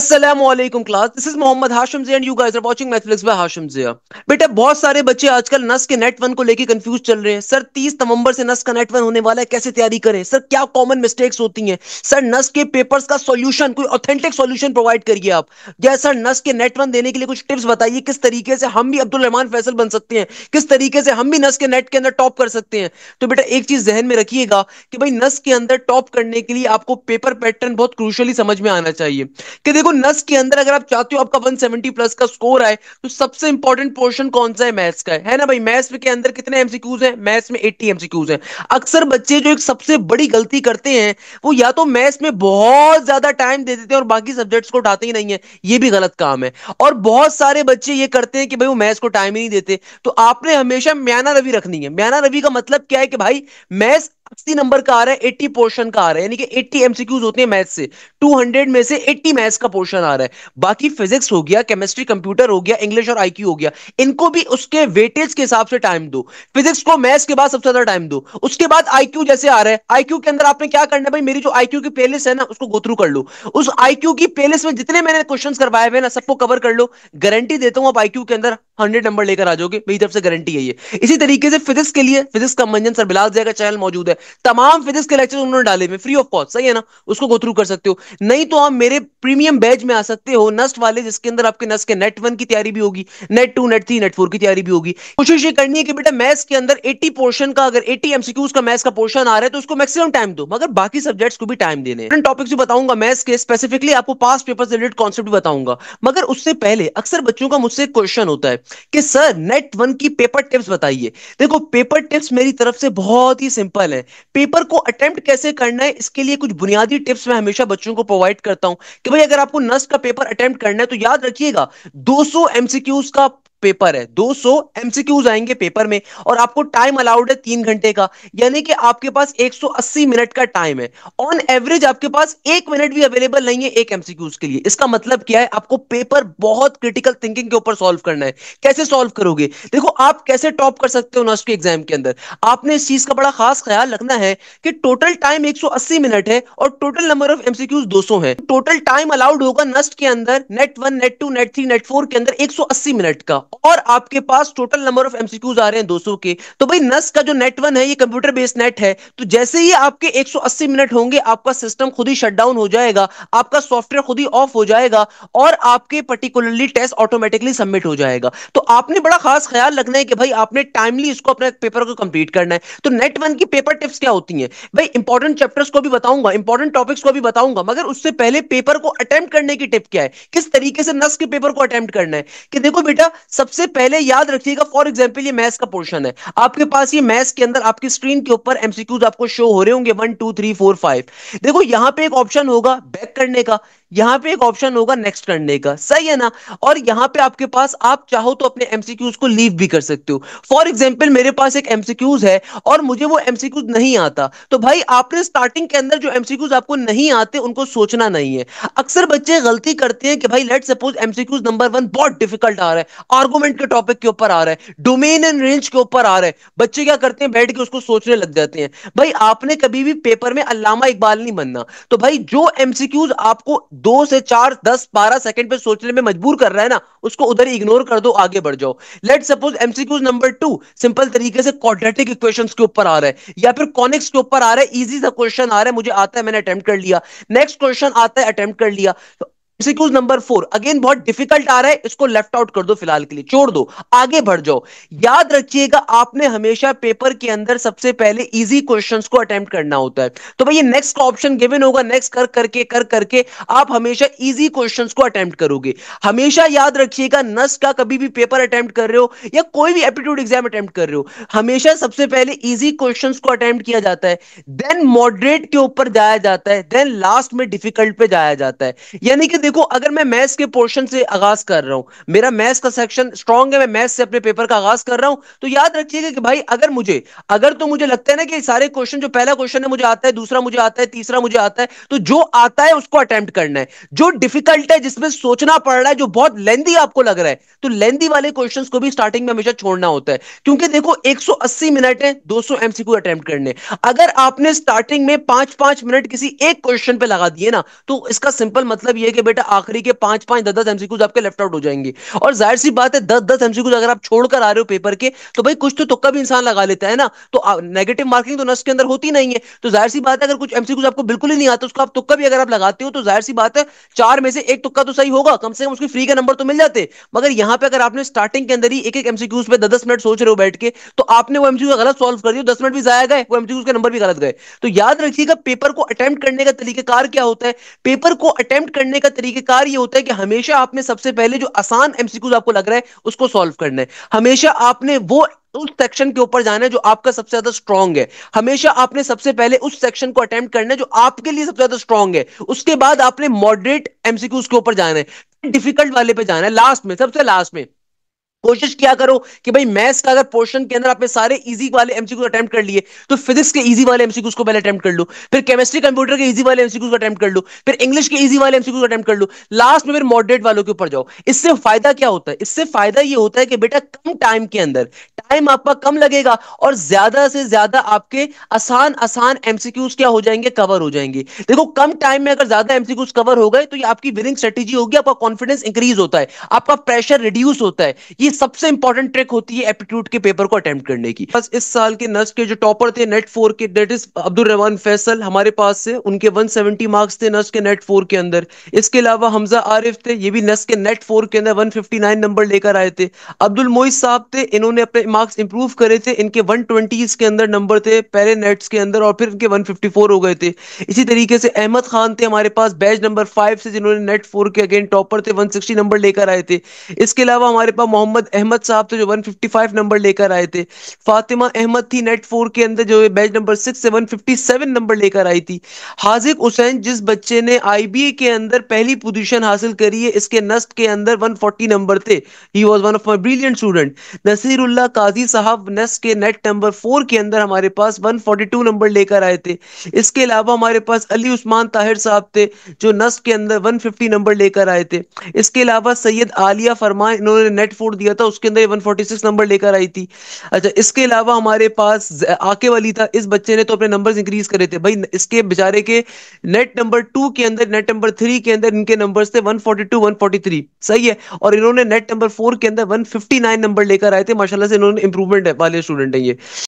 Assalamualaikum class. This is Mohammad Hashim Zia and you guys are watching Netflix by Hashim Zia. बेटा बहुत सारे बच्चे आजकल नस के नेट वन को लेके कंफ्यूज चल रहे हैं सर 30 नवंबर से नस का नेट वन होने वाला है कैसे तैयारी करें सर क्या कॉमन मिस्टेक्स होती हैं सर नस के पेपर्स का सॉल्यूशन कोई ऑथेंटिक सॉल्यूशन प्रोवाइड करिए आप या सर नस के नेट वन देने के लिए कुछ टिप्स बताइए किस तरीके से हम भी अब्दुल रहमान फैसल बन सकते हैं किस तरीके से हम भी नस के नेट के अंदर टॉप कर सकते हैं तो बेटा एक चीज जहन में रखिएगा कि भाई नस के अंदर टॉप करने के लिए आपको पेपर पैटर्न बहुत क्रूशली समझ में आना चाहिए कि देखो नस के अंदर अगर आप चाहते हो आपका 170 प्लस का स्कोर आए तो सबसे इंपॉर्टेंट पोर्शन कौन सा है मैथ्स का है, ना भाई मैथ्स के अंदर कितने एमसीक्यूज हैं मैथ्स में 80 एमसीक्यूज हैं अक्सर बच्चे जो एक सबसे बड़ी गलती करते हैं वो या तो मैथ्स में बहुत ज्यादा टाइम दे देते हैं और बाकी सब्जेक्ट्स को उठाते ही नहीं है ये भी गलत काम है और बहुत सारे बच्चे ये करते हैं कि भाई वो मैथ्स को टाइम ही नहीं देते तो आपने हमेशा म्याना रवि रखनी है म्याना रवि का मतलब क्या है कि भाई मैथ्स अस्सी नंबर का आ रहा है एट्टी पोर्शन का आ रहा है यानी कि एट्टी एमसीक्यूज होते हैं मैथ से टू हंड्रेड में से एट्टी मैथ्स का पोर्शन आ रहा है बाकी फिजिक्स हो गया केमिस्ट्री कंप्यूटर हो गया इंग्लिश और आईक्यू हो गया इनको भी उसके वेटेज के हिसाब से टाइम दो फिजिक्स को मैथ्स के बाद सबसे ज्यादा टाइम दो उसके बाद आईक्यू जैसे आ रहा है आईक्यू के अंदर आपने क्या करना है भाई मेरी जो आईक्यू की पेलिस है ना उसको गोथ्रू कर लो उस आईक्यू की पेलिस में जितने मैंने क्वेश्चन करवाए हुए ना सबको कवर कर लो गारंटी देता हूं आप आईक्यू के अंदर हंड्रेड नंबर लेकर आ जाओगे मेरी तरफ से गारंटी है ये इसी तरीके से फिजिक्स के लिए फिजिक्स का मंजन सर बिलास जय का चैनल मौजूद है है तमाम फिजिक्स के लेक्चर उन्होंने डाले हुए फ्री ऑफ कॉस्ट सही है ना उसको गो थ्रू कर सकते हो नहीं तो आप मेरे प्रीमियम बैच में आ सकते हो नस्ट वाले जिसके अंदर आपके नस्ट के नेट वन की तैयारी भी होगी NET two NET three NET four की तैयारी भी होगी कोशिश ये करनी है कि बेटा मैथ्स के अंदर एटी पोर्शन का अगर एटी एमसीक्यूज का मैथ्स का पोर्शन आ रहा है तो उसको मैक्सिमम टाइम दो मगर बाकी सब्जेक्ट्स को भी टाइम देने टॉपिक्स भी बताऊंगा मैथ्स के स्पेसिफिकली आपको पास पेपर से रिलेटेड कॉन्सेप्ट भी बताऊंगा मगर उससे पहले अक्सर बच्चों का मुझसे क्वेश्चन होता है कि सर नेट वन की पेपर टिप्स बताइए देखो पेपर टिप्स मेरी तरफ से बहुत ही सिंपल है पेपर को अटेम्प्ट कैसे करना है इसके लिए कुछ बुनियादी टिप्स मैं हमेशा बच्चों को प्रोवाइड करता हूं कि भाई अगर आपको नर्स का पेपर अटेम्प्ट करना है तो याद रखिएगा 200 एमसीक्यूज का पेपर है 200 सौ एमसीक्यूज आएंगे पेपर में और आपको टाइम अलाउड है तीन घंटे का यानी कि आपके पास 180 मिनट का टाइम है ऑन एवरेज आपके पास एक मिनट भी अवेलेबल नहीं है एक एमसीक्यूज के लिए इसका मतलब क्या है आपको पेपर बहुत क्रिटिकल थिंकिंग के ऊपर सॉल्व करना है कैसे सॉल्व करोगे देखो आप कैसे टॉप कर सकते हो नॉस्ट के एग्जाम के अंदर आपने इस चीज का बड़ा खास ख्याल रखना है कि टोटल टाइम एक मिनट है और टोटल नंबर ऑफ एमसीक्यूज 200 है टोटल टाइम अलाउड होगा नस्ट के अंदर NET one NET two NET three NET four के अंदर 180 मिनट का और आपके पास टोटल नंबर ऑफ एमसीक्यूज आ रहे हैं 200 के तो भाई नस का जो नेट वन है ये कंप्यूटर बेस्ड नेट है तो जैसे ही आपके 180 मिनट होंगे आपका सिस्टम खुद ही शटडाउन हो जाएगा आपका सॉफ्टवेयर खुद ही ऑफ हो जाएगा और आपके पर्टिकुलरली टेस्ट ऑटोमेटिकली सबमिट हो जाएगा तो आपने बड़ा खास ख्याल रखना है कि भाई आपने टाइमली इसको अपने पेपर को कंप्लीट करना है तो नेट वन की पेपर टिप्स क्या होती है भाई इंपॉर्टेंट चैप्टर्स को भी बताऊंगा इंपॉर्टेंट टॉपिक्स को भी बताऊंगा मगर उससे पहले पेपर को अटेम्प्ट करने की टिप क्या है किस तरीके से नस के पेपर को अटेम्प्ट करना है कि देखो बेटा सबसे पहले याद रखिएगा फॉर एग्जाम्पल ये मैथ्स का पोर्शन है आपके पास ये मैथ्स के अंदर आपकी स्क्रीन के ऊपर एमसीक्यूज आपको शो हो रहे होंगे one two three four five देखो यहां पे एक ऑप्शन होगा बैक करने का यहाँ पे एक ऑप्शन होगा नेक्स्ट करने का सही है ना और यहाँ पे आपके पास आप चाहो तो अपने एमसीक्यूज को लीव भी कर सकते हो फॉर एग्जाम्पल मेरे पास एक एमसीक्यूज है और मुझे वो एमसीक्यूज नहीं आता तो भाई आपने स्टार्टिंग के अंदर जो एमसीक्यूज आपको नहीं आते उनको सोचना नहीं है अक्सर बच्चे गलती करते हैं कि भाई let suppose MCQs number one बहुत डिफिकल्ट आ रहा है आर्गूमेंट के टॉपिक के ऊपर आ रहा है डोमेन एंड रेंज के ऊपर आ रहा है बच्चे क्या करते हैं बैठ के उसको सोचने लग जाते हैं भाई आपने कभी भी पेपर में अलामा इकबाल नहीं बनना तो भाई जो एमसीक्यूज आपको दो से चार दस बारह सेकंड पे सोचने में मजबूर कर रहा है ना उसको उधर इग्नोर कर दो आगे बढ़ जाओ let suppose MCQs number two simple तरीके से क्वाड्रेटिक इक्वेशंस के ऊपर आ रहा है या फिर कॉनिक्स के ऊपर आ रहा है इजी सा क्वेश्चन आ रहा है मुझे आता है मैंने अटेम्प्ट कर लिया नेक्स्ट क्वेश्चन आता है अटेम्प्ट कर लिया तो एमसीक्यूज नंबर फोर अगेन बहुत डिफिकल्ट आ रहा है इसको लेफ्ट आउट कर दो फिलहाल के लिए छोड़ दो आगे बढ़ जाओ याद रखिएगा आपने हमेशा पेपर के अंदर सबसे पहले इजी क्वेश्चंस को अटेम्प्ट करना होता है तो भाई ये नेक्स्ट ऑप्शन गिवन होगा नेक्स्ट कर करके कर करके आप हमेशा इजी क्वेश्चन को अटेम्प्ट करोगे हमेशा याद रखिएगा नस का कभी भी पेपर अटेम्प्ट कर रहे हो या कोई भी एप्टीट्यूड एग्जाम अटेम्प्ट कर रहे हो हमेशा सबसे पहले इजी क्वेश्चन को अटेम्प्ट किया जाता है देन मॉडरेट के ऊपर जाया जाता है देन लास्ट में डिफिकल्ट पे जाया जाता है यानी कि देखो अगर मैं मैथ्स के पोर्शन से आगाज कर रहा हूं मेरा मैथ्स का सेक्शन स्ट्रॉन्ग है मैं मैथ्स से अपने पेपर का आगाज कर रहा हूं तो याद रखिएगा कि भाई अगर मुझे अगर तो मुझे लगता है ना कि सारे क्वेश्चन जो पहला क्वेश्चन है मुझे आता है दूसरा मुझे आता है तीसरा मुझे आता है तो जो आता है उसको अटेम्प्ट करना है जो डिफिकल्ट है जिसमें सोचना पड़ रहा है जो बहुत लेंदी आपको लग रहा है तो लेंदी वाले क्वेश्चन को भी स्टार्टिंग में हमेशा छोड़ना होता है क्योंकि देखो एक मिनट है दो सौ अटेम्प्ट करने अगर आपने स्टार्टिंग में पांच पांच मिनट किसी एक क्वेश्चन पे लगा दिए ना तो इसका सिंपल मतलब यह कि बेटा आखिरी के पांच पांच दस दस एमसीक्यूज आपके लेफ्ट आउट हो जाएंगे और जाहिर सी बात है दस दस एमसीक्यूज अगर आप छोड़कर आ रहे हो पेपर के तो भाई कुछ तो तुक्का भी इंसान लगा लेता है ना तो नेगेटिव मार्किंग तो नस के अंदर होती नहीं है तो जाहिर सी बात है अगर कुछ एमसीक्यूज आपको बिल्कुल ही नहीं आता उसको आप तुक्का भी अगर आप लगाते हो तो जाहिर सी बात है चार में से एक तुक्का तो सही होगा कम से कम उसकी फ्री का नंबर तो मिल जाते मगर यहाँ पे अगर आपने स्टार्टिंग के अंदर ही एक एक एमसीक्यूज पे दस दस मिनट सोच रहे हो बैठ के तो आपने वो एमसीक्यू गलत सॉल्व कर दिया दस मिनट भी जाया गए वो एमसीक्यूज के नंबर भी गलत गए तो याद रखिएगा पेपर को अटेम्प्ट करने का तरीकेकार क्या होता है पेपर को अटेम्प्ट करने का तरीकेकार ये होता है कि हमेशा आपने सबसे पहले जो आसान एमसीक्यूज आपको लग रहा है उसको सॉल्व करना है हमेशा आपने वो उस सेक्शन के ऊपर जाना है जो आपका सबसे ज्यादा स्ट्रांग है हमेशा आपने सबसे पहले उस सेक्शन को अटेम्प्ट करना है जो आपके लिए सबसे ज्यादा स्ट्रांग है उसके बाद आपने मॉडरेट एमसीक्यूज के ऊपर जाना है डिफिकल्ट वाले पे जाना है लास्ट में सबसे लास्ट में कोशिश किया करो कि भाई मैथ्स का अगर पोर्शन के अंदर आपने सारे इजी वाले एमसीक्यू अटेम्प्ट कर लिए तो फिजिक्स के इजी वाले एमसीक्यू को पहले अटेम्प्ट कर लो फिर केमिस्ट्री कंप्यूटर के इजी वाले एमसीक्यू को अटेम्प्ट कर लो फिर इंग्लिश के इजी वाले एमसीक्यू को अटेम्प्ट कर लो लास्ट में फिर मॉडरेट वालों के ऊपर जाओ इससे फायदा क्या होता है इससे फायदा ये होता है कि बेटा कम टाइम के अंदर टाइम आपका कम लगेगा और ज्यादा से ज्यादा आपके आसान आसान एमसीक्यूज क्या हो जाएंगे कवर हो जाएंगे देखो कम टाइम में अगर ज्यादा एमसीक्यूज कवर हो गए तो ये आपकी विनिंग स्ट्रेटेजी होगी आपका कॉन्फिडेंस इंक्रीज होता है आपका प्रेशर रिड्यूस होता है ये सबसे इंपॉर्टेंट ट्रिक होती है एप्टीट्यूड के पेपर को अटेम्प्ट करने की बस इस साल के नस्ट के जो टॉपर थे नेट फोर के डेट इज अब्दुल रहमान फैसल हमारे पास से उनके वन मार्क्स थे नस्ट के नेट फोर के अंदर इसके अलावा हमजा आरिफ थे ये भी नस्ट के नेट फोर के अंदर वन नंबर लेकर आए थे अब्दुल मोई साहब थे इन्होंने अपने मार्क्स इंप्रूव करे थे इनके वन ट्वेंटीज के अंदर नंबर थे पहले नेट्स के अंदर और फिर इनके वन फिफ्टी फोर हो गए थे इसी तरीके से अहमद खान थे हमारे पास बैच नंबर फाइव से जिन्होंने नेट फोर के अगेन टॉपर थे वन सिक्सटी नंबर लेकर आए थे इसके अलावा हमारे पास मोहम्मद अहमद साहब थे जो वन फिफ्टी फाइव नंबर लेकर आए थे फातिमा अहमद थी नेट फोर के अंदर जो बैच नंबर सिक्स से वन फिफ्टी सेवन नंबर लेकर आई थी हाजिक हुसैन जिस बच्चे ने आई के अंदर पहली पोजिशन हासिल करी है इसके नस्ट के अंदर वन नंबर थे he was one of my brilliant student Nasirullah का काजी साहब नेस्ट के नेट नंबर फोर के अंदर हमारे पास 142 नंबर लेकर आए थे इसके अलावा हमारे पास अली उस्मान ताहिर साहब थे जो नस्ट के अंदर 150 नंबर लेकर आए थे इसके अलावा सैयद आलिया फरमा इन्होंने नेट फोर दिया था उसके अंदर 146 नंबर लेकर आई थी अच्छा इसके अलावा हमारे पास आके वाली था इस बच्चे ने तो अपने नंबर इंक्रीज करे थे भाई इसके बेचारे के नेट नंबर टू के अंदर नेट नंबर थ्री के अंदर इनके नंबर थे वन फोर्टी सही है और इन्होंने नेट नंबर फोर के अंदर 159 नंबर लेकर आए थे माशाल्लाह से इन्होंने इम्प्रूवमेंट वाले स्टूडेंट हैं ये